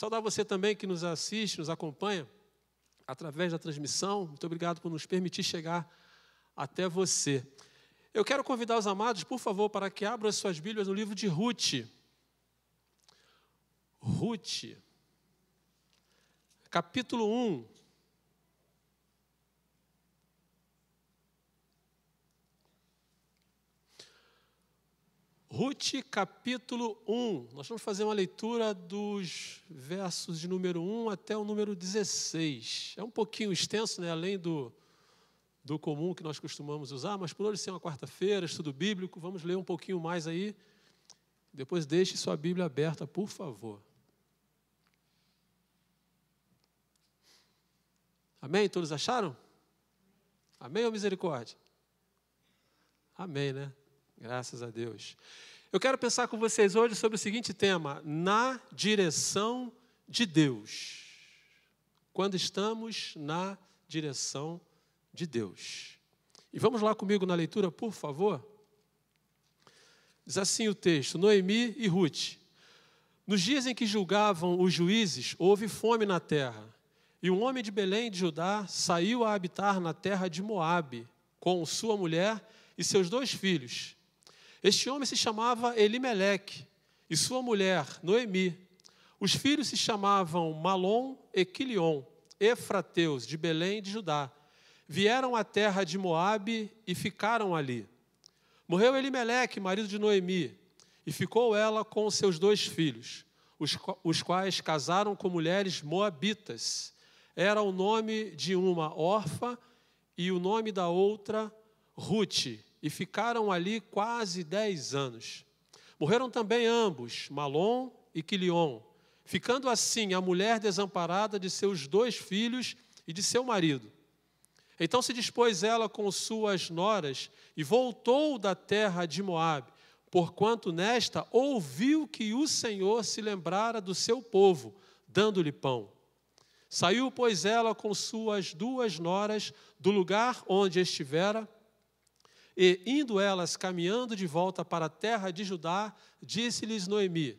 Saudar você também que nos assiste, nos acompanha através da transmissão. Muito obrigado por nos permitir chegar até você. Eu quero convidar os amados, por favor, para que abram suas Bíblias no livro de Ruth. Ruth, capítulo 1. Ruth capítulo 1. Nós vamos fazer uma leitura dos versos de número 1 até o número 16. É um pouquinho extenso, né? além do, do comum que nós costumamos usar, mas por hoje ser é uma quarta-feira, estudo bíblico, vamos ler um pouquinho mais aí. Depois deixe sua Bíblia aberta, por favor. Amém? Todos acharam? Amém ou misericórdia? Amém, né? Graças a Deus. Eu quero pensar com vocês hoje sobre o seguinte tema: na direção de Deus. Quando estamos na direção de Deus. E vamos lá comigo na leitura, por favor. Diz assim o texto: Noemi e Ruth. Nos dias em que julgavam os juízes, houve fome na terra. E um homem de Belém de Judá saiu a habitar na terra de Moabe, com sua mulher e seus dois filhos este homem se chamava Elimeleque e sua mulher, Noemi. Os filhos se chamavam Malom e Quilion, Efrateus, de Belém e de Judá. Vieram à terra de Moabe e ficaram ali. Morreu Elimeleque, marido de Noemi, e ficou ela com seus dois filhos, os, os quais casaram com mulheres moabitas. Era o nome de uma órfã e o nome da outra Rute e ficaram ali quase dez anos. Morreram também ambos, Malom e Quilion, ficando assim a mulher desamparada de seus dois filhos e de seu marido. Então se dispôs ela com suas noras e voltou da terra de Moabe, porquanto nesta ouviu que o Senhor se lembrara do seu povo, dando-lhe pão. Saiu, pois, ela com suas duas noras do lugar onde estivera e, indo elas caminhando de volta para a terra de Judá, disse-lhes Noemi: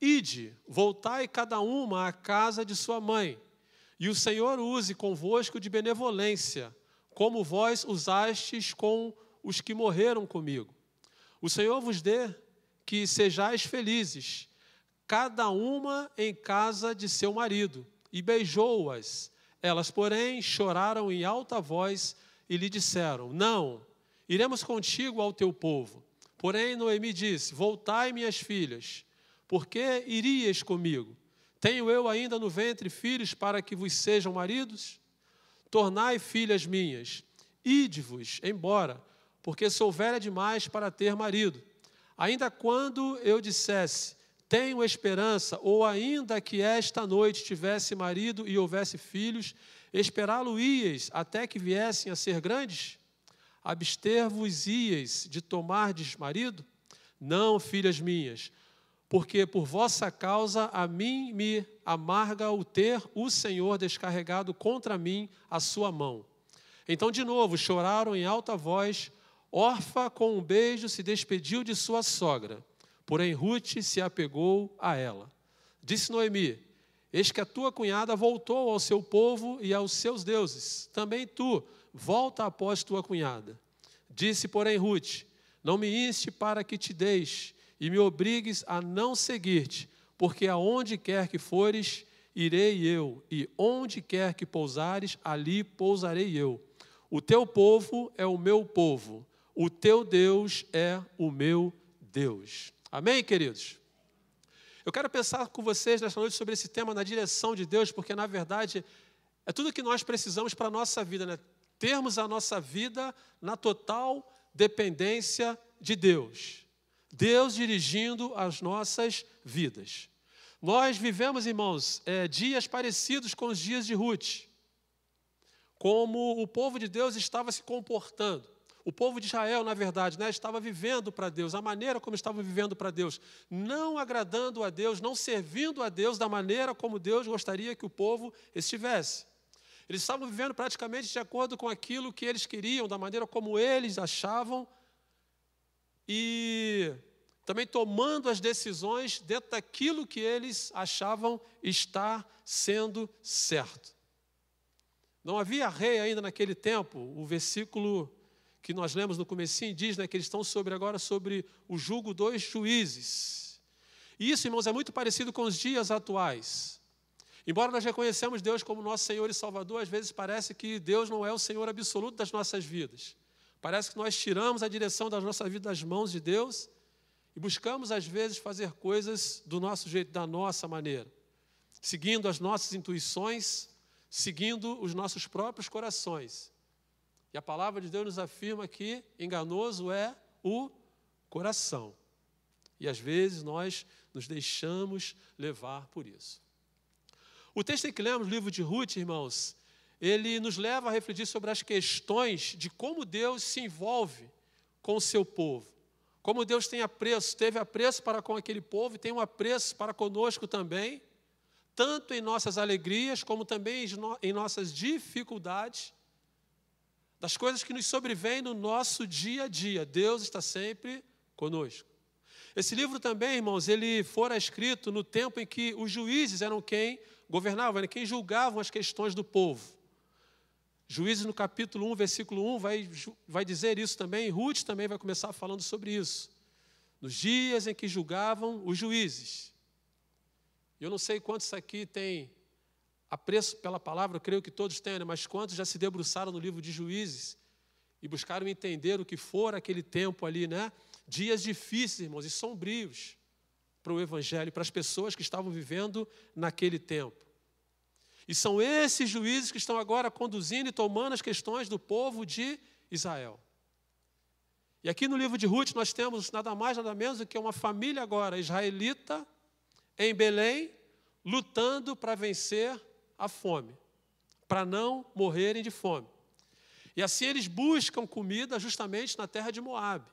Ide, voltai cada uma à casa de sua mãe, e o Senhor use convosco de benevolência, como vós usastes com os que morreram comigo. O Senhor vos dê que sejais felizes, cada uma em casa de seu marido. E beijou-as. Elas, porém, choraram em alta voz e lhe disseram: Não, Iremos contigo ao teu povo. Porém, Noemi disse: Voltai, minhas filhas, porque irias comigo? Tenho eu ainda no ventre filhos para que vos sejam maridos? Tornai filhas minhas, ide-vos embora, porque sou velha demais para ter marido. Ainda quando eu dissesse, tenho esperança, ou ainda que esta noite tivesse marido e houvesse filhos, esperá-lo-ias até que viessem a ser grandes? abster-vos-íeis de tomardes marido? Não, filhas minhas, porque por vossa causa a mim me amarga o ter o Senhor descarregado contra mim a sua mão. Então, de novo, choraram em alta voz. Orfa, com um beijo, se despediu de sua sogra. Porém, Ruth se apegou a ela. Disse Noemi: Eis que a tua cunhada voltou ao seu povo e aos seus deuses. Também tu, volta após tua cunhada. Disse, porém, Ruth: Não me inste para que te deixe e me obrigues a não seguir-te, porque aonde quer que fores, irei eu, e onde quer que pousares, ali pousarei eu. O teu povo é o meu povo, o teu Deus é o meu Deus. Amém, queridos? Eu quero pensar com vocês nesta noite sobre esse tema na direção de Deus, porque na verdade é tudo que nós precisamos para a nossa vida, né? termos a nossa vida na total dependência de Deus. Deus dirigindo as nossas vidas. Nós vivemos, irmãos, é, dias parecidos com os dias de Ruth, como o povo de Deus estava se comportando. O povo de Israel, na verdade, né, estava vivendo para Deus, a maneira como estava vivendo para Deus, não agradando a Deus, não servindo a Deus da maneira como Deus gostaria que o povo estivesse. Eles estavam vivendo praticamente de acordo com aquilo que eles queriam, da maneira como eles achavam, e também tomando as decisões dentro daquilo que eles achavam estar sendo certo. Não havia rei ainda naquele tempo. O versículo que nós lemos no comecinho diz né, que eles estão sobre agora sobre o julgo dos juízes. E isso, irmãos, é muito parecido com os dias atuais. Embora nós reconheçamos Deus como nosso Senhor e Salvador, às vezes parece que Deus não é o Senhor absoluto das nossas vidas. Parece que nós tiramos a direção da nossa vida das mãos de Deus e buscamos, às vezes, fazer coisas do nosso jeito, da nossa maneira, seguindo as nossas intuições, seguindo os nossos próprios corações. E a palavra de Deus nos afirma que enganoso é o coração. E às vezes nós nos deixamos levar por isso. O texto que lemos, o livro de Ruth, irmãos, ele nos leva a refletir sobre as questões de como Deus se envolve com o seu povo. Como Deus tem apreço, teve apreço para com aquele povo e tem um apreço para conosco também, tanto em nossas alegrias como também em nossas dificuldades, das coisas que nos sobrevêm no nosso dia a dia. Deus está sempre conosco. Esse livro também, irmãos, ele fora escrito no tempo em que os juízes eram quem governavam, né? quem julgavam as questões do povo. Juízes no capítulo 1, versículo 1 vai, vai dizer isso também, Ruth também vai começar falando sobre isso. Nos dias em que julgavam os juízes. Eu não sei quantos aqui têm apreço pela palavra, eu creio que todos têm, né? mas quantos já se debruçaram no livro de Juízes e buscaram entender o que for aquele tempo ali, né? Dias difíceis, irmãos, e sombrios para o Evangelho, para as pessoas que estavam vivendo naquele tempo. E são esses juízes que estão agora conduzindo e tomando as questões do povo de Israel. E aqui no livro de Ruth nós temos nada mais, nada menos do que uma família agora israelita em Belém, lutando para vencer a fome, para não morrerem de fome. E assim eles buscam comida justamente na terra de Moab.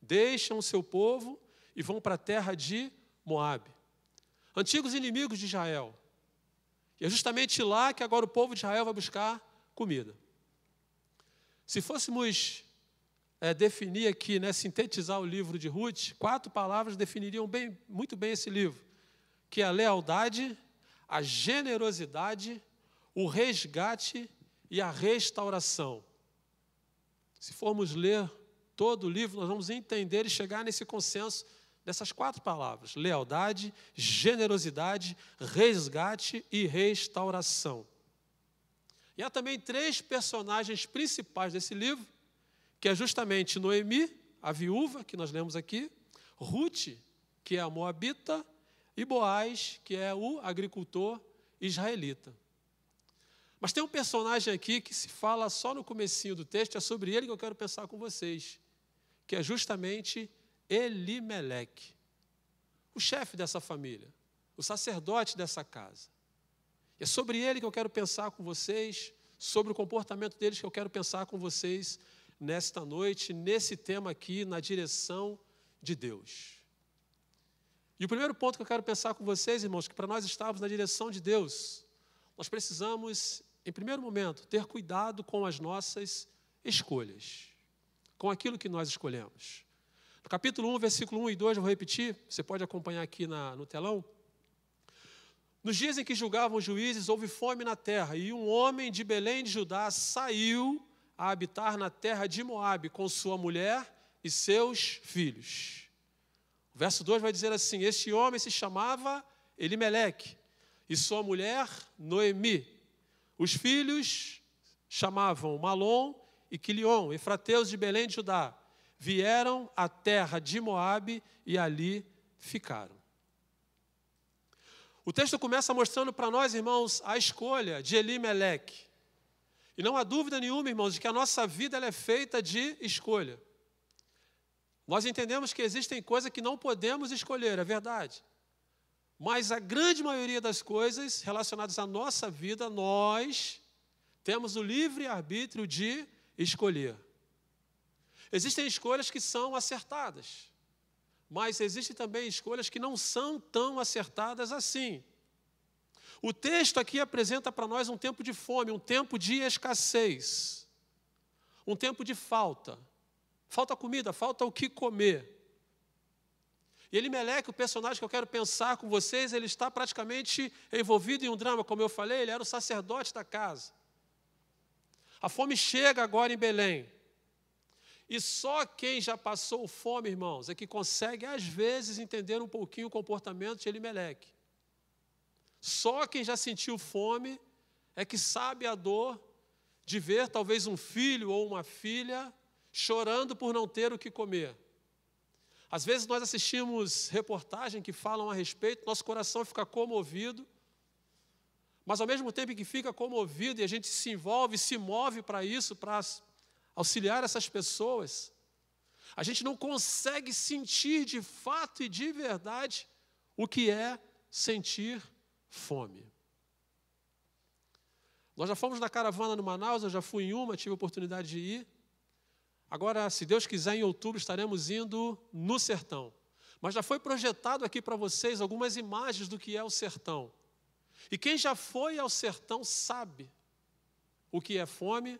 Deixam o seu povo e vão para a terra de Moabe, antigos inimigos de Israel. E é justamente lá que agora o povo de Israel vai buscar comida. Se fôssemos é, definir aqui, né, sintetizar o livro de Ruth, quatro palavras definiriam bem, muito bem esse livro, que é a lealdade, a generosidade, o resgate e a restauração. Se formos ler todo o livro, nós vamos entender e chegar nesse consenso dessas quatro palavras: lealdade, generosidade, resgate e restauração. E há também três personagens principais desse livro, que é justamente Noemi, a viúva, que nós lemos aqui, Ruth, que é a moabita, e Boaz, que é o agricultor israelita. Mas tem um personagem aqui que se fala só no comecinho do texto, é sobre ele que eu quero pensar com vocês, que é justamente Elimeleque, o chefe dessa família, o sacerdote dessa casa. E é sobre ele que eu quero pensar com vocês, sobre o comportamento deles que eu quero pensar com vocês nesta noite, nesse tema aqui, na direção de Deus. E o primeiro ponto que eu quero pensar com vocês, irmãos, que para nós estarmos na direção de Deus, nós precisamos, em primeiro momento, ter cuidado com as nossas escolhas, com aquilo que nós escolhemos capítulo 1, versículo 1 e 2, eu vou repetir, você pode acompanhar aqui na, no telão. Nos dias em que julgavam os juízes, houve fome na terra, e um homem de Belém de Judá saiu a habitar na terra de Moabe com sua mulher e seus filhos. O verso 2 vai dizer assim: Este homem se chamava Elimeleque, e sua mulher Noemi. Os filhos chamavam Malom e Quilion, efrateus de Belém de Judá vieram à terra de Moabe e ali ficaram. O texto começa mostrando para nós, irmãos, a escolha de Elimelec. E não há dúvida nenhuma, irmãos, de que a nossa vida é feita de escolha. Nós entendemos que existem coisas que não podemos escolher, é verdade. Mas a grande maioria das coisas relacionadas à nossa vida, nós temos o livre arbítrio de escolher. Existem escolhas que são acertadas, mas existem também escolhas que não são tão acertadas assim. O texto aqui apresenta para nós um tempo de fome, um tempo de escassez, um tempo de falta. Falta comida, falta o que comer. E ele Elimeleque, o personagem que eu quero pensar com vocês, ele está praticamente envolvido em um drama. Como eu falei, ele era o sacerdote da casa. A fome chega agora em Belém. E só quem já passou fome, irmãos, é que consegue, às vezes, entender um pouquinho o comportamento de Elimeleque. Só quem já sentiu fome é que sabe a dor de ver talvez um filho ou uma filha chorando por não ter o que comer. Às vezes nós assistimos reportagens que falam a respeito, nosso coração fica comovido, mas ao mesmo tempo que fica comovido e a gente se envolve, se move para isso, para auxiliar essas pessoas. A gente não consegue sentir de fato e de verdade o que é sentir fome. Nós já fomos na caravana no Manaus, eu já fui em uma, tive a oportunidade de ir. Agora, se Deus quiser, em outubro estaremos indo no sertão. Mas já foi projetado aqui para vocês algumas imagens do que é o sertão. E quem já foi ao sertão sabe o que é fome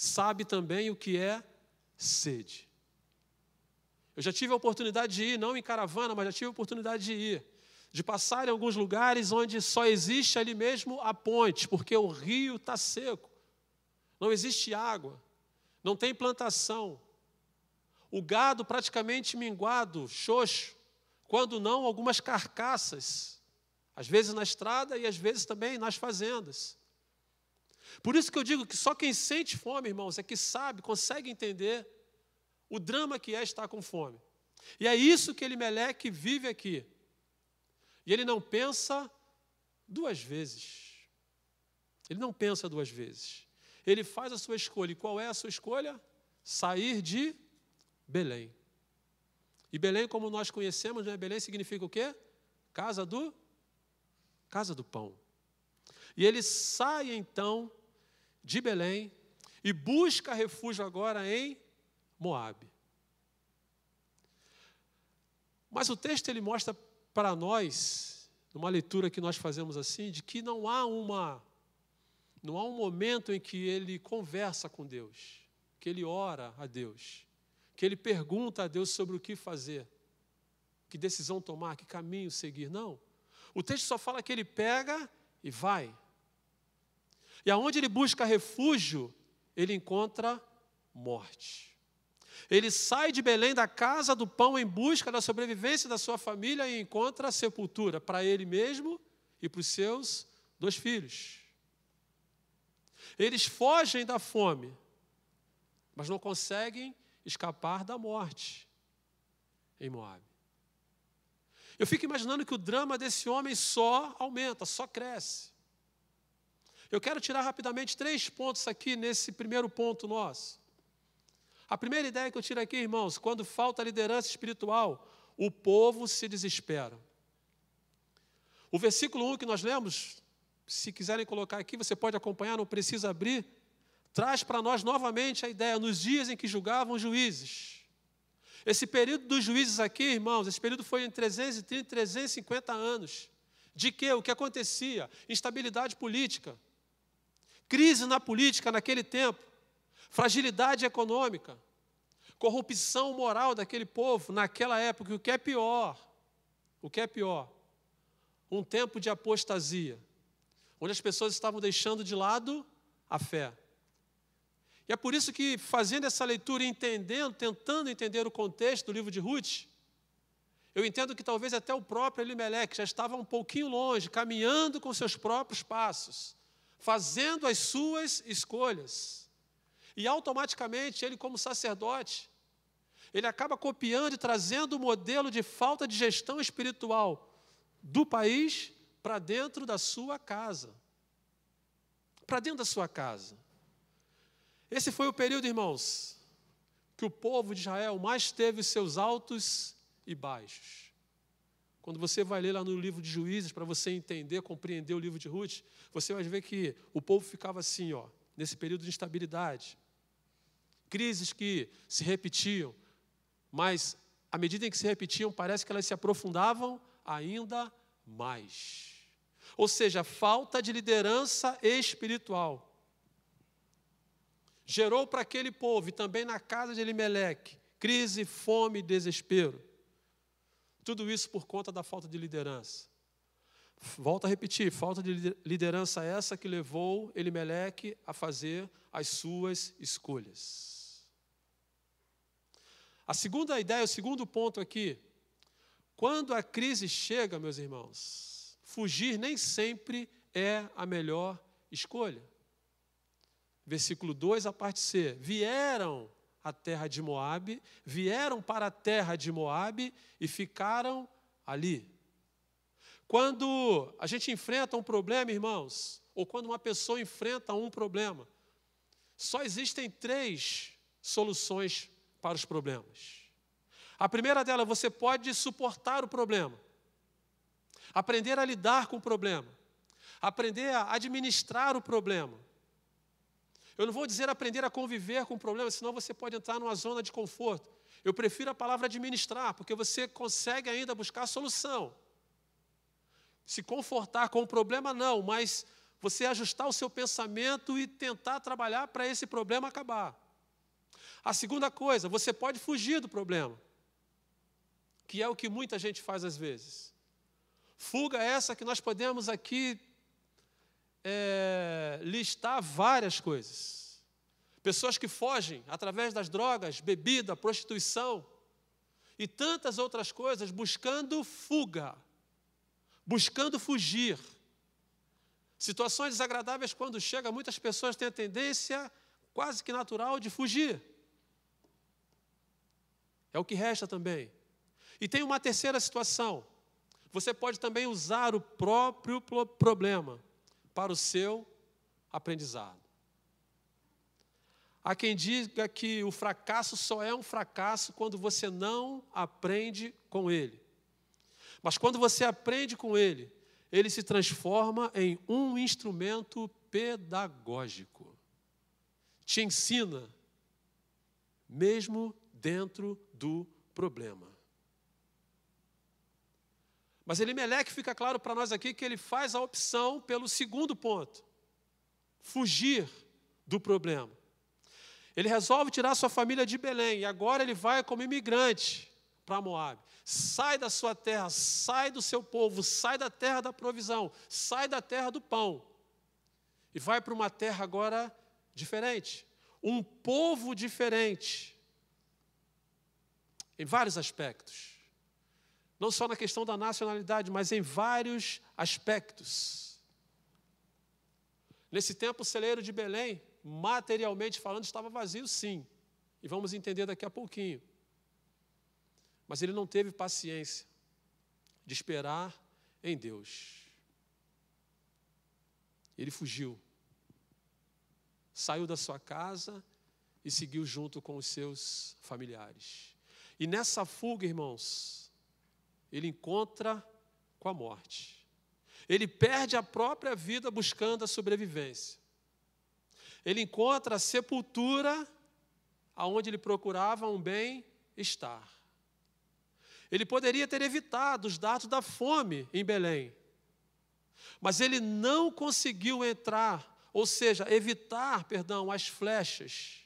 sabe também o que é sede. Eu já tive a oportunidade de ir, não em caravana, mas já tive a oportunidade de ir, de passar em alguns lugares onde só existe ali mesmo a ponte, porque o rio está seco, não existe água, não tem plantação, o gado praticamente minguado, xoxo, quando não algumas carcaças, às vezes na estrada e às vezes também nas fazendas. Por isso que eu digo que só quem sente fome, irmãos, é que sabe, consegue entender o drama que é estar com fome. E é isso que ele meleque vive aqui. E ele não pensa duas vezes. Ele não pensa duas vezes. Ele faz a sua escolha. E qual é a sua escolha? Sair de Belém. E Belém, como nós conhecemos, né? Belém significa o quê? Casa do casa do pão. E ele sai então de Belém e busca refúgio agora em Moabe. Mas o texto ele mostra para nós, numa leitura que nós fazemos assim, de que não há uma não há um momento em que ele conversa com Deus, que ele ora a Deus, que ele pergunta a Deus sobre o que fazer, que decisão tomar, que caminho seguir, não. O texto só fala que ele pega e vai. E aonde ele busca refúgio, ele encontra morte. Ele sai de Belém da casa do pão em busca da sobrevivência da sua família e encontra sepultura para ele mesmo e para os seus dois filhos. Eles fogem da fome, mas não conseguem escapar da morte em Moab. Eu fico imaginando que o drama desse homem só aumenta, só cresce. Eu quero tirar rapidamente três pontos aqui nesse primeiro ponto nosso. A primeira ideia que eu tiro aqui, irmãos, quando falta liderança espiritual, o povo se desespera. O versículo 1 que nós lemos, se quiserem colocar aqui, você pode acompanhar, não precisa abrir, traz para nós novamente a ideia nos dias em que julgavam juízes. Esse período dos juízes aqui, irmãos, esse período foi em 330 e 350 anos. De que? O que acontecia? Instabilidade política. Crise na política naquele tempo, fragilidade econômica, corrupção moral daquele povo naquela época, e o que é pior, o que é pior, um tempo de apostasia, onde as pessoas estavam deixando de lado a fé. E é por isso que, fazendo essa leitura e entendendo, tentando entender o contexto do livro de Ruth, eu entendo que talvez até o próprio Elimelec já estava um pouquinho longe, caminhando com seus próprios passos, fazendo as suas escolhas. E automaticamente ele, como sacerdote, ele acaba copiando e trazendo o modelo de falta de gestão espiritual do país para dentro da sua casa. Para dentro da sua casa. Esse foi o período, irmãos, que o povo de Israel mais teve os seus altos e baixos. Quando você vai ler lá no livro de Juízes, para você entender, compreender o livro de Ruth, você vai ver que o povo ficava assim, ó, nesse período de instabilidade. Crises que se repetiam, mas à medida em que se repetiam, parece que elas se aprofundavam ainda mais. Ou seja, falta de liderança espiritual. Gerou para aquele povo e também na casa de Elimeleque crise, fome e desespero. Tudo isso por conta da falta de liderança. Volto a repetir, falta de liderança essa que levou Elimeleque a fazer as suas escolhas. A segunda ideia, o segundo ponto aqui, quando a crise chega, meus irmãos, fugir nem sempre é a melhor escolha. Versículo 2, a parte C. Vieram a terra de Moabe, vieram para a terra de Moabe e ficaram ali. Quando a gente enfrenta um problema, irmãos, ou quando uma pessoa enfrenta um problema, só existem três soluções para os problemas. A primeira dela, você pode suportar o problema, aprender a lidar com o problema, aprender a administrar o problema, eu não vou dizer aprender a conviver com o problema, senão você pode entrar numa zona de conforto. Eu prefiro a palavra administrar, porque você consegue ainda buscar a solução. Se confortar com o problema, não, mas você ajustar o seu pensamento e tentar trabalhar para esse problema acabar. A segunda coisa, você pode fugir do problema, que é o que muita gente faz às vezes. Fuga essa que nós podemos aqui é, listar várias coisas. Pessoas que fogem através das drogas, bebida, prostituição e tantas outras coisas, buscando fuga, buscando fugir. Situações desagradáveis quando chega, muitas pessoas têm a tendência quase que natural de fugir. É o que resta também. E tem uma terceira situação. Você pode também usar o próprio problema para o seu aprendizado. Há quem diga que o fracasso só é um fracasso quando você não aprende com ele. Mas quando você aprende com ele, ele se transforma em um instrumento pedagógico. Te ensina, mesmo dentro do problema. Mas Elimelec fica claro para nós aqui que ele faz a opção pelo segundo ponto: fugir do problema. Ele resolve tirar sua família de Belém e agora ele vai como imigrante para Moab. Sai da sua terra, sai do seu povo, sai da terra da provisão, sai da terra do pão. E vai para uma terra agora diferente, um povo diferente, em vários aspectos. Não só na questão da nacionalidade, mas em vários aspectos. Nesse tempo, o celeiro de Belém, materialmente falando, estava vazio, sim. E vamos entender daqui a pouquinho. Mas ele não teve paciência de esperar em Deus. Ele fugiu, saiu da sua casa e seguiu junto com os seus familiares. E nessa fuga, irmãos, ele encontra com a morte. Ele perde a própria vida buscando a sobrevivência. Ele encontra a sepultura aonde ele procurava um bem-estar. Ele poderia ter evitado os dados da fome em Belém, mas ele não conseguiu entrar, ou seja, evitar, perdão, as flechas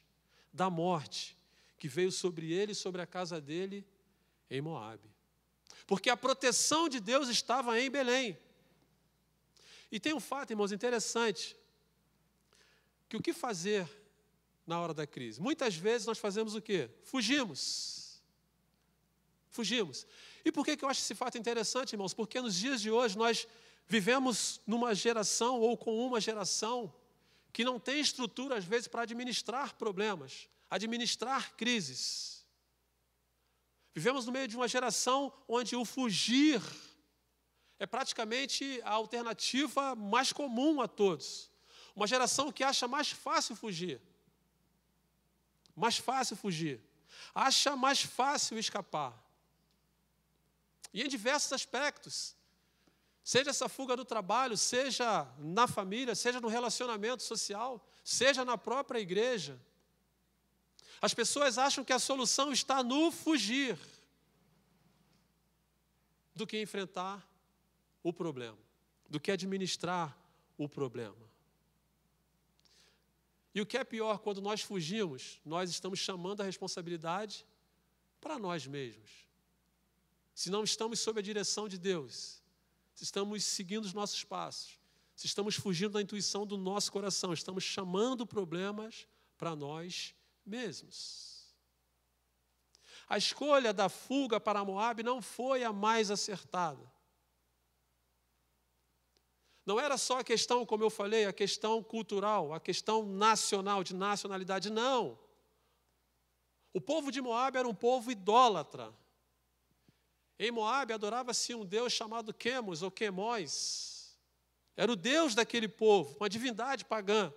da morte que veio sobre ele e sobre a casa dele em Moabe porque a proteção de Deus estava em Belém. E tem um fato, irmãos, interessante, que o que fazer na hora da crise? Muitas vezes nós fazemos o quê? Fugimos. Fugimos. E por que, que eu acho esse fato interessante, irmãos? Porque nos dias de hoje nós vivemos numa geração ou com uma geração que não tem estrutura, às vezes, para administrar problemas, administrar crises. Vivemos no meio de uma geração onde o fugir é praticamente a alternativa mais comum a todos. Uma geração que acha mais fácil fugir. Mais fácil fugir. Acha mais fácil escapar. E em diversos aspectos. Seja essa fuga do trabalho, seja na família, seja no relacionamento social, seja na própria igreja. As pessoas acham que a solução está no fugir do que enfrentar o problema, do que administrar o problema. E o que é pior, quando nós fugimos, nós estamos chamando a responsabilidade para nós mesmos. Se não estamos sob a direção de Deus, se estamos seguindo os nossos passos, se estamos fugindo da intuição do nosso coração, estamos chamando problemas para nós mesmos. A escolha da fuga para Moabe não foi a mais acertada. Não era só a questão, como eu falei, a questão cultural, a questão nacional, de nacionalidade, não. O povo de Moab era um povo idólatra. Em Moab adorava-se um deus chamado Quemos ou Quemóis. Era o deus daquele povo, uma divindade pagã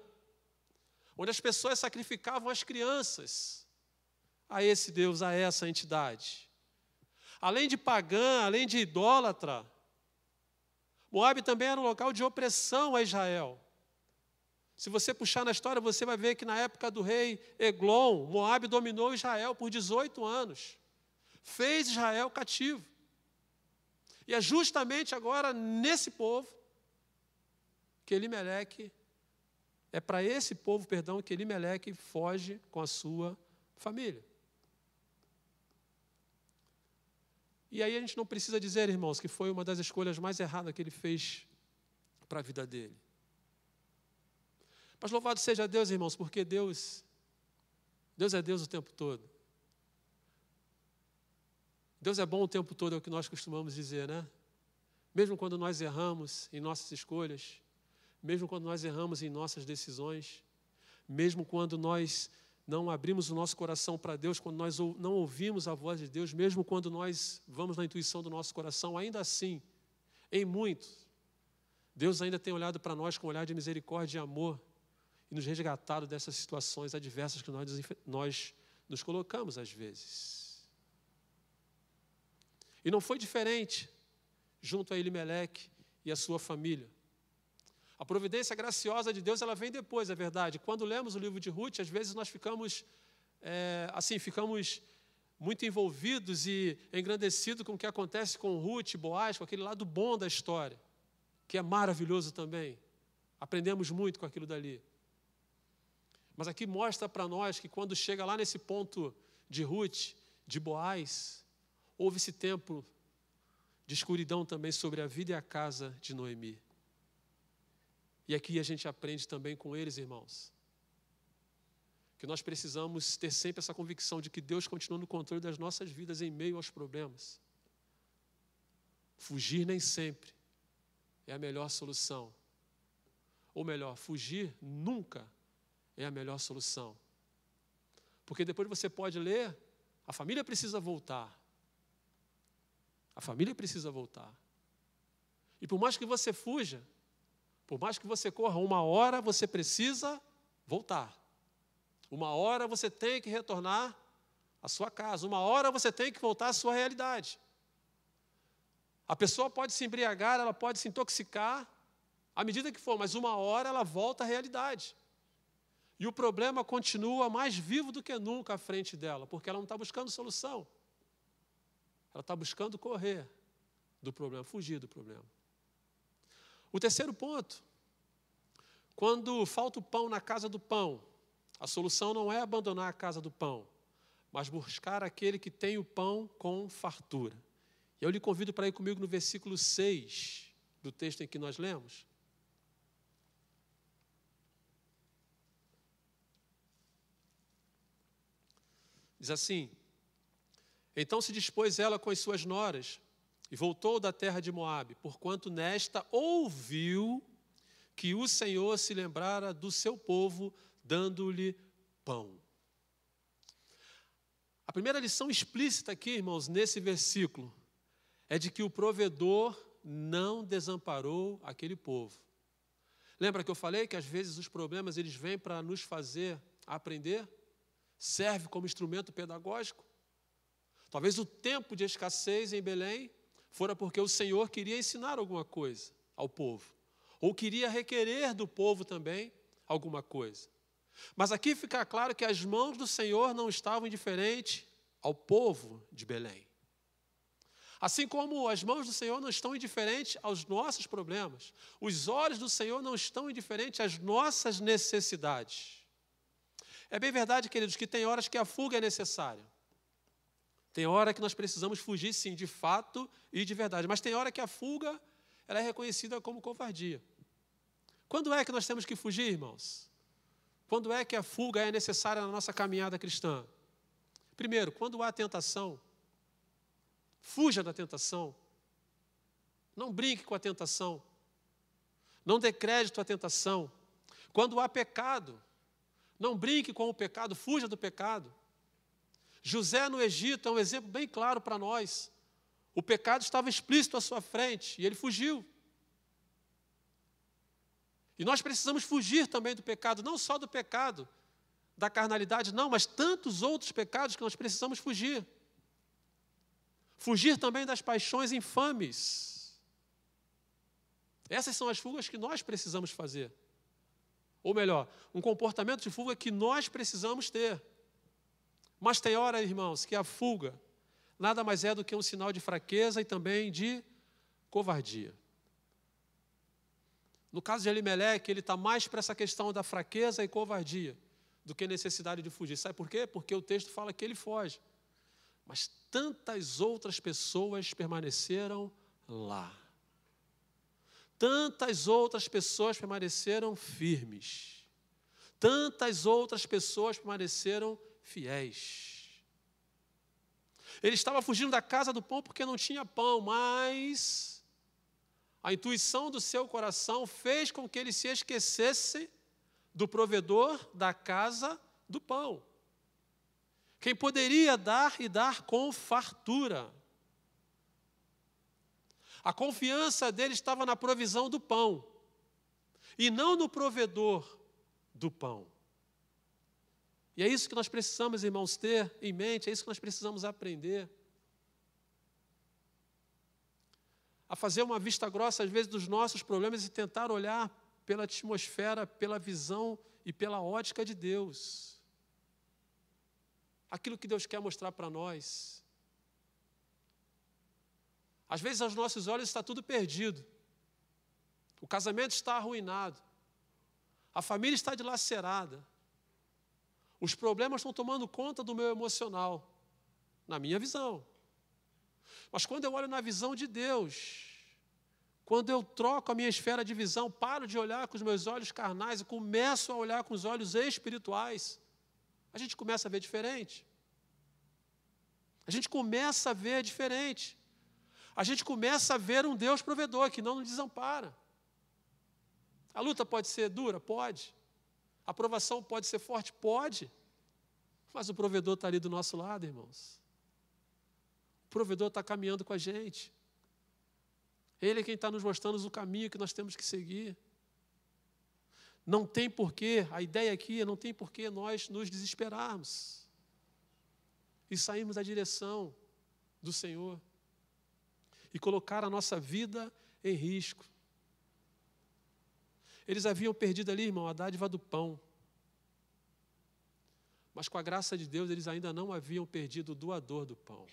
onde as pessoas sacrificavam as crianças a esse Deus, a essa entidade. Além de pagã, além de idólatra, Moab também era um local de opressão a Israel. Se você puxar na história, você vai ver que na época do rei Eglon, Moab dominou Israel por 18 anos. Fez Israel cativo. E é justamente agora nesse povo que Elimeleque é para esse povo, perdão, que Elimeleque foge com a sua família. E aí a gente não precisa dizer, irmãos, que foi uma das escolhas mais erradas que ele fez para a vida dele. Mas louvado seja Deus, irmãos, porque Deus Deus é Deus o tempo todo. Deus é bom o tempo todo, é o que nós costumamos dizer, né? Mesmo quando nós erramos em nossas escolhas, mesmo quando nós erramos em nossas decisões, mesmo quando nós não abrimos o nosso coração para Deus, quando nós não ouvimos a voz de Deus, mesmo quando nós vamos na intuição do nosso coração, ainda assim, em muito, Deus ainda tem olhado para nós com um olhar de misericórdia e amor e nos resgatado dessas situações adversas que nós, nós nos colocamos às vezes. E não foi diferente junto a Elimelec e a sua família. A providência graciosa de Deus ela vem depois, é verdade. Quando lemos o livro de Ruth, às vezes nós ficamos é, assim, ficamos muito envolvidos e engrandecidos com o que acontece com Ruth, Boaz, com aquele lado bom da história, que é maravilhoso também. Aprendemos muito com aquilo dali. Mas aqui mostra para nós que quando chega lá nesse ponto de Ruth, de Boaz, houve esse tempo de escuridão também sobre a vida e a casa de Noemi. E aqui a gente aprende também com eles, irmãos, que nós precisamos ter sempre essa convicção de que Deus continua no controle das nossas vidas em meio aos problemas. Fugir nem sempre é a melhor solução. Ou melhor, fugir nunca é a melhor solução. Porque depois você pode ler, a família precisa voltar. A família precisa voltar. E por mais que você fuja, por mais que você corra, uma hora você precisa voltar. Uma hora você tem que retornar à sua casa. Uma hora você tem que voltar à sua realidade. A pessoa pode se embriagar, ela pode se intoxicar, à medida que for, mas uma hora ela volta à realidade. E o problema continua mais vivo do que nunca à frente dela, porque ela não está buscando solução. Ela está buscando correr do problema, fugir do problema. O terceiro ponto, quando falta o pão na casa do pão, a solução não é abandonar a casa do pão, mas buscar aquele que tem o pão com fartura. E eu lhe convido para ir comigo no versículo 6 do texto em que nós lemos. Diz assim: Então se dispôs ela com as suas noras e voltou da terra de Moabe, porquanto nesta ouviu que o Senhor se lembrara do seu povo, dando-lhe pão. A primeira lição explícita aqui, irmãos, nesse versículo, é de que o provedor não desamparou aquele povo. Lembra que eu falei que às vezes os problemas eles vêm para nos fazer aprender? Serve como instrumento pedagógico? Talvez o tempo de escassez em Belém fora porque o Senhor queria ensinar alguma coisa ao povo, ou queria requerer do povo também alguma coisa. Mas aqui fica claro que as mãos do Senhor não estavam indiferentes ao povo de Belém. Assim como as mãos do Senhor não estão indiferentes aos nossos problemas, os olhos do Senhor não estão indiferentes às nossas necessidades. É bem verdade, queridos, que tem horas que a fuga é necessária. Tem hora que nós precisamos fugir, sim, de fato e de verdade, mas tem hora que a fuga ela é reconhecida como covardia. Quando é que nós temos que fugir, irmãos? Quando é que a fuga é necessária na nossa caminhada cristã? Primeiro, quando há tentação, fuja da tentação. Não brinque com a tentação. Não dê crédito à tentação. Quando há pecado, não brinque com o pecado, fuja do pecado. José no Egito é um exemplo bem claro para nós. O pecado estava explícito à sua frente e ele fugiu. E nós precisamos fugir também do pecado, não só do pecado da carnalidade, não, mas tantos outros pecados que nós precisamos fugir. Fugir também das paixões infames. Essas são as fugas que nós precisamos fazer. Ou melhor, um comportamento de fuga que nós precisamos ter. Mas tem hora, irmãos, que a fuga nada mais é do que um sinal de fraqueza e também de covardia. No caso de Elimelec, ele está mais para essa questão da fraqueza e covardia do que necessidade de fugir. Sabe por quê? Porque o texto fala que ele foge. Mas tantas outras pessoas permaneceram lá. Tantas outras pessoas permaneceram firmes. Tantas outras pessoas permaneceram firmes fiéis. Ele estava fugindo da casa do pão porque não tinha pão, mas a intuição do seu coração fez com que ele se esquecesse do provedor da casa do pão. Quem poderia dar e dar com fartura. A confiança dele estava na provisão do pão e não no provedor do pão. E é isso que nós precisamos, irmãos, ter em mente, é isso que nós precisamos aprender. A fazer uma vista grossa, às vezes, dos nossos problemas e tentar olhar pela atmosfera, pela visão e pela ótica de Deus. Aquilo que Deus quer mostrar para nós. Às vezes, aos nossos olhos, está tudo perdido. O casamento está arruinado. A família está dilacerada. Os problemas estão tomando conta do meu emocional, na minha visão. Mas quando eu olho na visão de Deus, quando eu troco a minha esfera de visão, paro de olhar com os meus olhos carnais e começo a olhar com os olhos espirituais, a gente começa a ver diferente. A gente começa a ver diferente. A gente começa a ver um Deus provedor que não nos desampara. A luta pode ser dura? Pode. A aprovação pode ser forte? Pode. Mas o provedor está ali do nosso lado, irmãos. O provedor está caminhando com a gente. Ele é quem está nos mostrando o caminho que nós temos que seguir. Não tem porquê, a ideia aqui é não tem porquê nós nos desesperarmos e sairmos da direção do Senhor e colocar a nossa vida em risco. Eles haviam perdido ali, irmão, a dádiva do pão. Mas com a graça de Deus, eles ainda não haviam perdido o doador do pão.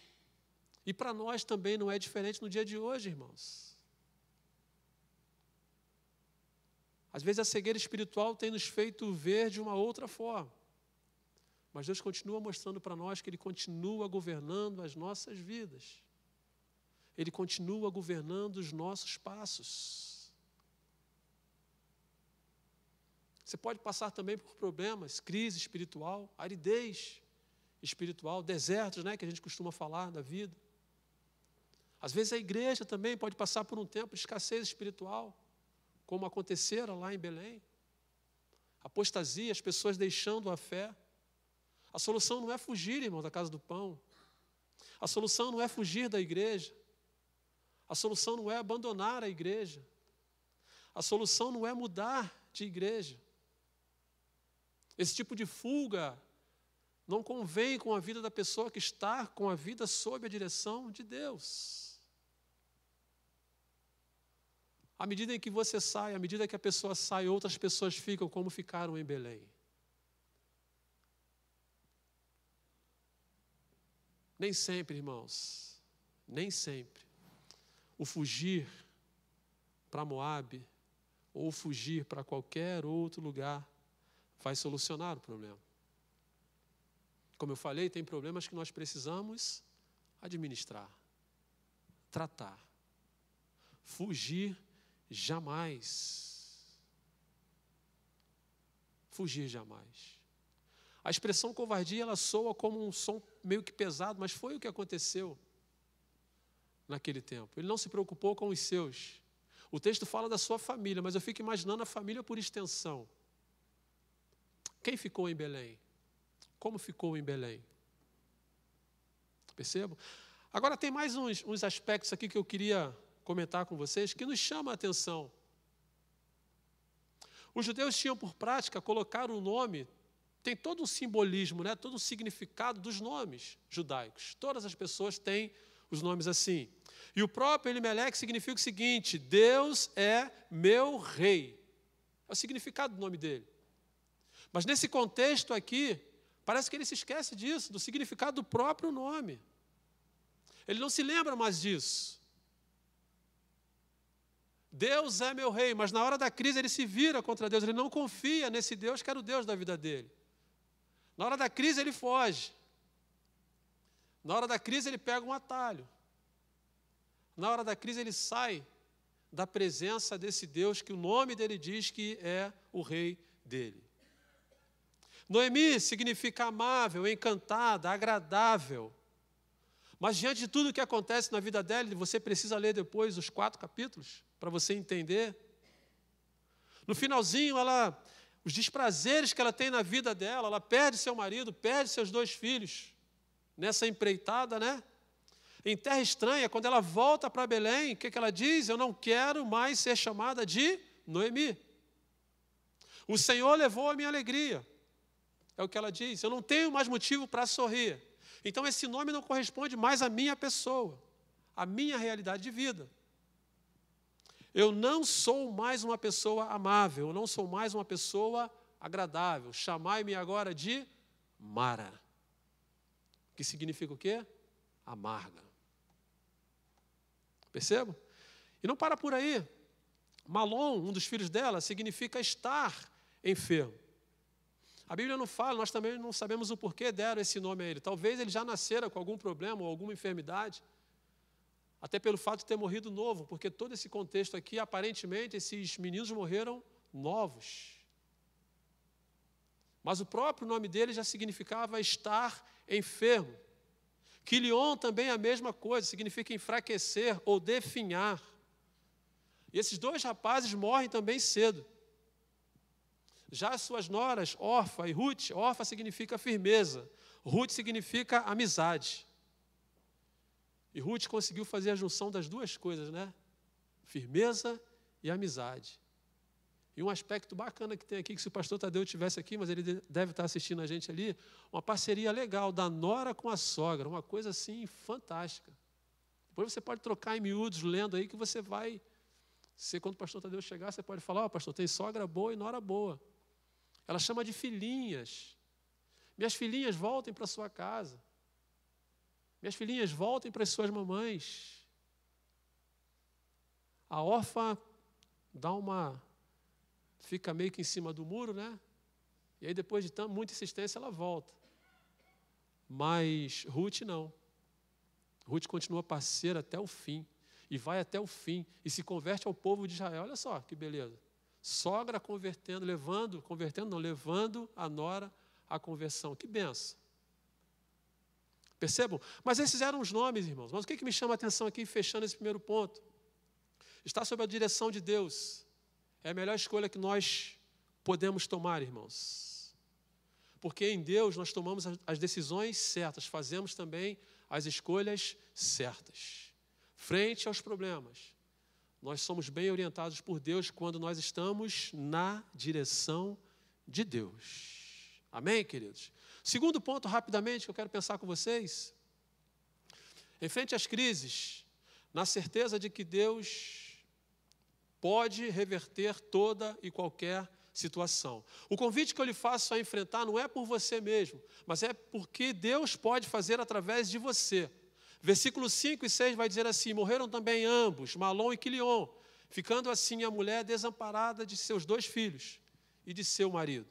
E para nós também não é diferente no dia de hoje, irmãos. Às vezes a cegueira espiritual tem nos feito ver de uma outra forma. Mas Deus continua mostrando para nós que Ele continua governando as nossas vidas. Ele continua governando os nossos passos. Você pode passar também por problemas, crise espiritual, aridez espiritual, desertos, né, que a gente costuma falar da vida. Às vezes a igreja também pode passar por um tempo de escassez espiritual, como acontecera lá em Belém. Apostasia, as pessoas deixando a fé. A solução não é fugir, irmão, da casa do pão. A solução não é fugir da igreja. A solução não é abandonar a igreja. A solução não é mudar de igreja. Esse tipo de fuga não convém com a vida da pessoa que está com a vida sob a direção de Deus. À medida em que você sai, à medida que a pessoa sai, outras pessoas ficam como ficaram em Belém. Nem sempre, irmãos, nem sempre. O fugir para Moabe ou fugir para qualquer outro lugar vai solucionar o problema. Como eu falei, tem problemas que nós precisamos administrar, tratar, fugir jamais. Fugir jamais. A expressão covardia ela soa como um som meio que pesado, mas foi o que aconteceu naquele tempo. Ele não se preocupou com os seus. O texto fala da sua família, mas eu fico imaginando a família por extensão. Quem ficou em Belém? Como ficou em Belém? Percebo? Agora, tem mais uns, uns aspectos aqui que eu queria comentar com vocês que nos chama a atenção. Os judeus tinham por prática colocar o um nome, tem todo um simbolismo, né, todo um significado dos nomes judaicos. Todas as pessoas têm os nomes assim. E o próprio Elimelec significa o seguinte: Deus é meu rei. É o significado do nome dele. Mas nesse contexto aqui, parece que ele se esquece disso, do significado do próprio nome. Ele não se lembra mais disso. Deus é meu rei, mas na hora da crise ele se vira contra Deus, ele não confia nesse Deus que era o Deus da vida dele. Na hora da crise ele foge. Na hora da crise ele pega um atalho. Na hora da crise ele sai da presença desse Deus que o nome dele diz que é o rei dele. Noemi significa amável, encantada, agradável. Mas diante de tudo o que acontece na vida dela, você precisa ler depois os quatro capítulos para você entender. No finalzinho, ela, os desprazeres que ela tem na vida dela, ela perde seu marido, perde seus dois filhos nessa empreitada, né? Em terra estranha, quando ela volta para Belém, o que, que ela diz? Eu não quero mais ser chamada de Noemi. O Senhor levou a minha alegria. É o que ela diz. Eu não tenho mais motivo para sorrir. Então esse nome não corresponde mais à minha pessoa, à minha realidade de vida. Eu não sou mais uma pessoa amável, eu não sou mais uma pessoa agradável. Chamai-me agora de Mara. Que significa o quê? Amarga. Percebo? E não para por aí. Malon, um dos filhos dela, significa estar enfermo. A Bíblia não fala, nós também não sabemos o porquê deram esse nome a ele. Talvez ele já nascera com algum problema ou alguma enfermidade, até pelo fato de ter morrido novo, porque todo esse contexto aqui, aparentemente, esses meninos morreram novos. Mas o próprio nome dele já significava estar enfermo. Quilion também é a mesma coisa, significa enfraquecer ou definhar. E esses dois rapazes morrem também cedo. Já suas noras, Orfa e Ruth, Orfa significa firmeza, Ruth significa amizade. E Ruth conseguiu fazer a junção das duas coisas, né? Firmeza e amizade. E um aspecto bacana que tem aqui, que se o pastor Tadeu tivesse aqui, mas ele deve estar assistindo a gente ali, uma parceria legal da nora com a sogra, uma coisa assim fantástica. Depois você pode trocar em miúdos, lendo aí, que você vai. Você, quando o pastor Tadeu chegar, você pode falar: Ó, oh, pastor, tem sogra boa e nora boa. Ela chama de filhinhas. Minhas filhinhas, voltem para sua casa. Minhas filhinhas, voltem para as suas mamães. A órfã dá uma. fica meio que em cima do muro, né? E aí, depois de muita insistência, ela volta. Mas Ruth não. Ruth continua parceira até o fim. E vai até o fim. E se converte ao povo de Israel. Olha só que beleza. Sogra convertendo, levando, convertendo, não, levando a nora à conversão. Que benção. Percebam? Mas esses eram os nomes, irmãos. Mas o que, que me chama a atenção aqui, fechando esse primeiro ponto? Está sob a direção de Deus. É a melhor escolha que nós podemos tomar, irmãos. Porque em Deus nós tomamos as decisões certas, fazemos também as escolhas certas. Frente aos problemas, nós somos bem orientados por Deus quando nós estamos na direção de Deus. Amém, queridos? Segundo ponto, rapidamente, que eu quero pensar com vocês. Em frente às crises, na certeza de que Deus pode reverter toda e qualquer situação. O convite que eu lhe faço a enfrentar não é por você mesmo, mas é porque Deus pode fazer através de você. Versículos 5 e 6 vai dizer assim: Morreram também ambos, Malom e Quilion, ficando assim a mulher desamparada de seus dois filhos e de seu marido.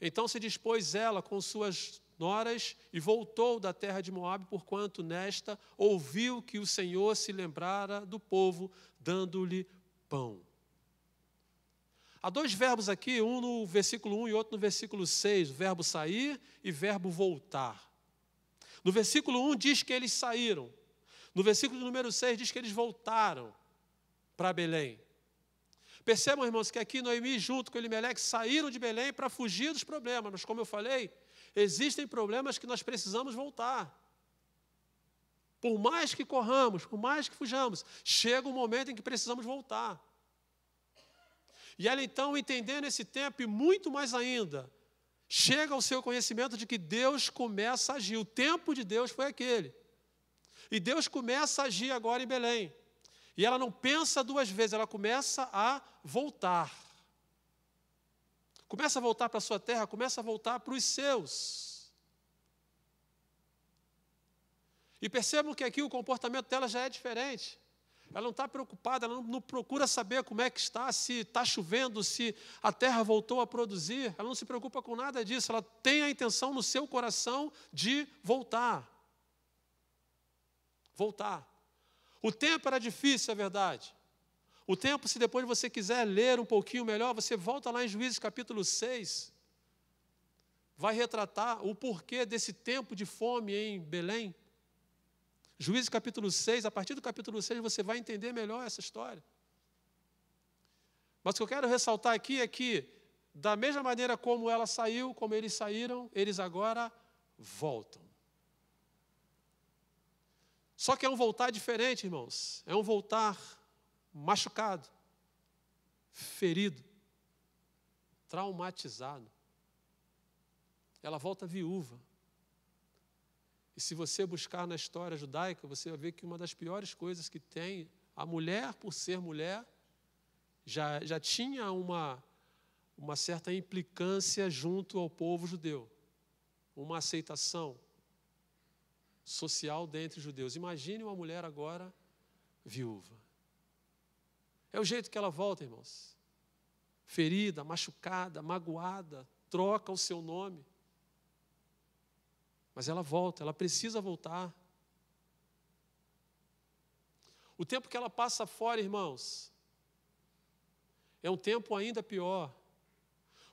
Então se dispôs ela com suas noras e voltou da terra de Moabe, porquanto nesta ouviu que o Senhor se lembrara do povo, dando-lhe pão. Há dois verbos aqui, um no versículo 1 e outro no versículo 6, o verbo sair e verbo voltar. No versículo 1 diz que eles saíram. No versículo número 6 diz que eles voltaram para Belém. Percebam, irmãos, que aqui Noemi junto com Elimelec saíram de Belém para fugir dos problemas, mas como eu falei, existem problemas que nós precisamos voltar. Por mais que corramos, por mais que fujamos, chega um momento em que precisamos voltar. E ela então, entendendo esse tempo e muito mais ainda, chega ao seu conhecimento de que Deus começa a agir. O tempo de Deus foi aquele. E Deus começa a agir agora em Belém. E ela não pensa duas vezes, ela começa a voltar. Começa a voltar para a sua terra, começa a voltar para os seus. E percebam que aqui o comportamento dela já é diferente. Ela não está preocupada, ela não procura saber como é que está, se está chovendo, se a terra voltou a produzir. Ela não se preocupa com nada disso. Ela tem a intenção no seu coração de voltar. Voltar. O tempo era difícil, é verdade. O tempo, se depois você quiser ler um pouquinho melhor, você volta lá em Juízes capítulo 6. Vai retratar o porquê desse tempo de fome em Belém. Juízes capítulo 6, a partir do capítulo 6 você vai entender melhor essa história. Mas o que eu quero ressaltar aqui é que, da mesma maneira como ela saiu, como eles saíram, eles agora voltam. Só que é um voltar diferente, irmãos. É um voltar machucado, ferido, traumatizado. Ela volta viúva. E se você buscar na história judaica, você vai ver que uma das piores coisas que tem, a mulher, por ser mulher, já, já tinha uma, uma certa implicância junto ao povo judeu, uma aceitação social dentre os judeus. Imagine uma mulher agora viúva. É o jeito que ela volta, irmãos. Ferida, machucada, magoada, troca o seu nome. Mas ela volta, ela precisa voltar. O tempo que ela passa fora, irmãos, é um tempo ainda pior.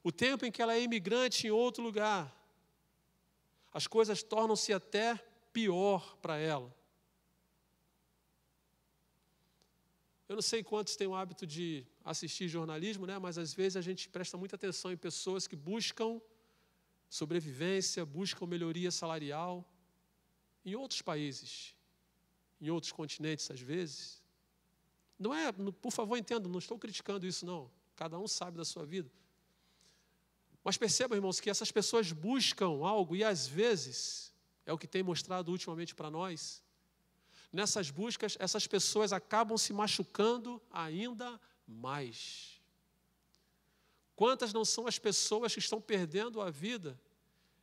O tempo em que ela é imigrante em outro lugar, as coisas tornam-se até pior para ela. Eu não sei quantos têm o hábito de assistir jornalismo, né? mas às vezes a gente presta muita atenção em pessoas que buscam sobrevivência, buscam melhoria salarial. Em outros países, em outros continentes, às vezes. Não é, por favor, entenda, não estou criticando isso, não. Cada um sabe da sua vida. Mas percebam, irmãos, que essas pessoas buscam algo e às vezes, é o que tem mostrado ultimamente para nós, nessas buscas, essas pessoas acabam se machucando ainda mais. Quantas não são as pessoas que estão perdendo a vida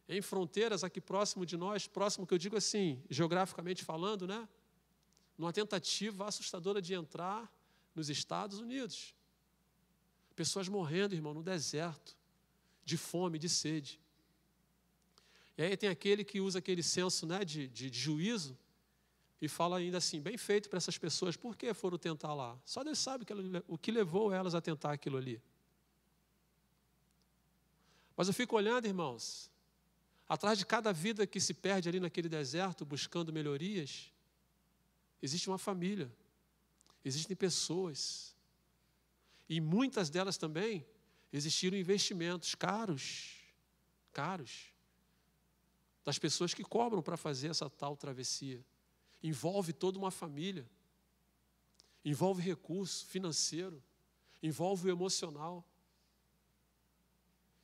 em fronteiras aqui próximo de nós, próximo que eu digo assim, geograficamente falando, né? Numa tentativa assustadora de entrar nos Estados Unidos. Pessoas morrendo, irmão, no deserto, de fome, de sede. E aí tem aquele que usa aquele senso né, de, de, de juízo e fala ainda assim, bem feito para essas pessoas, por que foram tentar lá? Só Deus sabe o que levou elas a tentar aquilo ali. Mas eu fico olhando, irmãos, atrás de cada vida que se perde ali naquele deserto buscando melhorias, existe uma família, existem pessoas. E muitas delas também existiram investimentos caros, caros, das pessoas que cobram para fazer essa tal travessia. Envolve toda uma família, envolve recurso financeiro, envolve o emocional.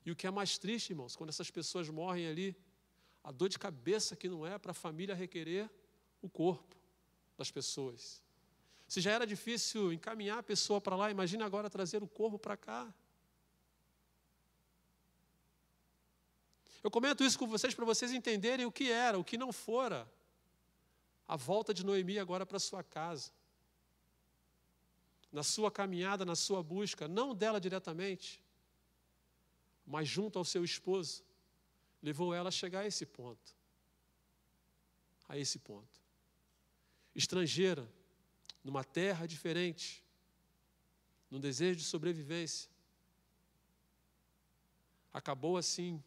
E o que é mais triste, irmãos, quando essas pessoas morrem ali, a dor de cabeça que não é para a família requerer o corpo das pessoas. Se já era difícil encaminhar a pessoa para lá, imagine agora trazer o corpo para cá. Eu comento isso com vocês para vocês entenderem o que era, o que não fora a volta de Noemi agora para sua casa. Na sua caminhada, na sua busca, não dela diretamente, mas junto ao seu esposo, levou ela a chegar a esse ponto. A esse ponto. Estrangeira, numa terra diferente, num desejo de sobrevivência, acabou assim,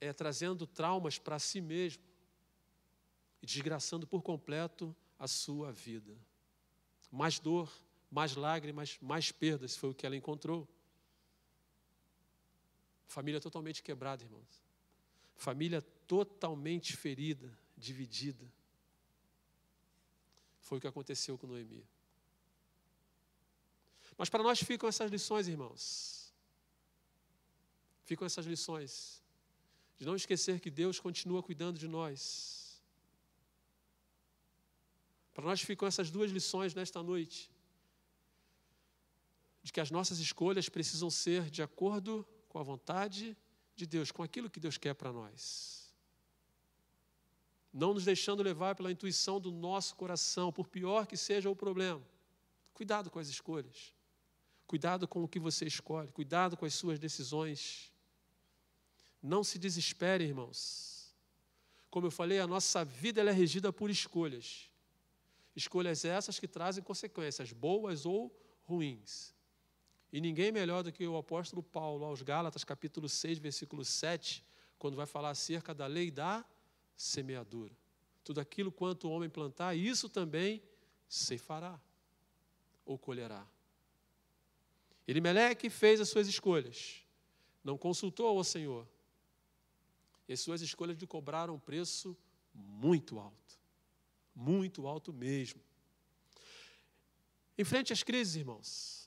é, trazendo traumas para si mesmo e desgraçando por completo a sua vida. Mais dor, mais lágrimas, mais perdas foi o que ela encontrou. Família totalmente quebrada, irmãos. Família totalmente ferida, dividida. Foi o que aconteceu com Noemi. Mas para nós ficam essas lições, irmãos. Ficam essas lições. De não esquecer que Deus continua cuidando de nós. Para nós ficam essas duas lições nesta noite. De que as nossas escolhas precisam ser de acordo com com a vontade de Deus, com aquilo que Deus quer para nós. Não nos deixando levar pela intuição do nosso coração, por pior que seja o problema. Cuidado com as escolhas. Cuidado com o que você escolhe. Cuidado com as suas decisões. Não se desespere, irmãos. Como eu falei, a nossa vida é regida por escolhas. Escolhas essas que trazem consequências, boas ou ruins. E ninguém melhor do que o apóstolo Paulo aos Gálatas, capítulo 6, versículo 7, quando vai falar acerca da lei da semeadura. Tudo aquilo quanto o homem plantar, isso também ceifará ou colherá. Elimeleque fez as suas escolhas, não consultou o Senhor. E suas escolhas lhe cobraram um preço muito alto, muito alto mesmo. Em frente às crises, irmãos,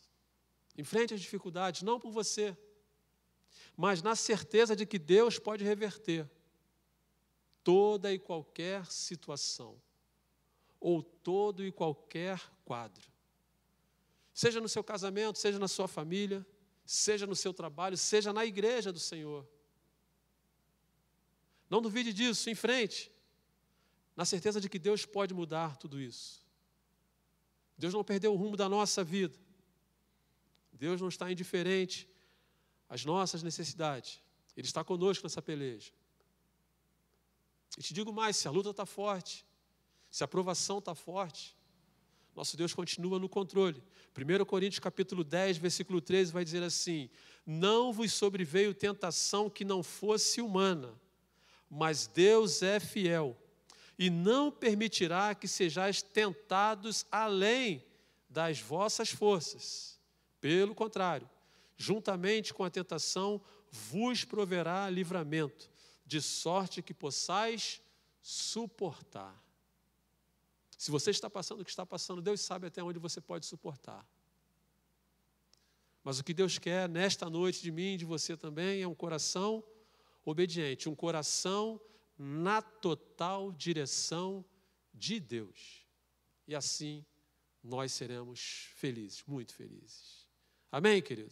Enfrente as dificuldades, não por você, mas na certeza de que Deus pode reverter toda e qualquer situação, ou todo e qualquer quadro. Seja no seu casamento, seja na sua família, seja no seu trabalho, seja na igreja do Senhor. Não duvide disso, em frente, na certeza de que Deus pode mudar tudo isso. Deus não perdeu o rumo da nossa vida. Deus não está indiferente às nossas necessidades. Ele está conosco nessa peleja. E te digo mais: se a luta está forte, se a aprovação está forte, nosso Deus continua no controle. 1 Coríntios capítulo 10, versículo 13 vai dizer assim: Não vos sobreveio tentação que não fosse humana, mas Deus é fiel e não permitirá que sejais tentados além das vossas forças. Pelo contrário, juntamente com a tentação, vos proverá livramento, de sorte que possais suportar. Se você está passando o que está passando, Deus sabe até onde você pode suportar. Mas o que Deus quer nesta noite de mim, e de você também, é um coração obediente, um coração na total direção de Deus. E assim nós seremos felizes, muito felizes. Amém, querido?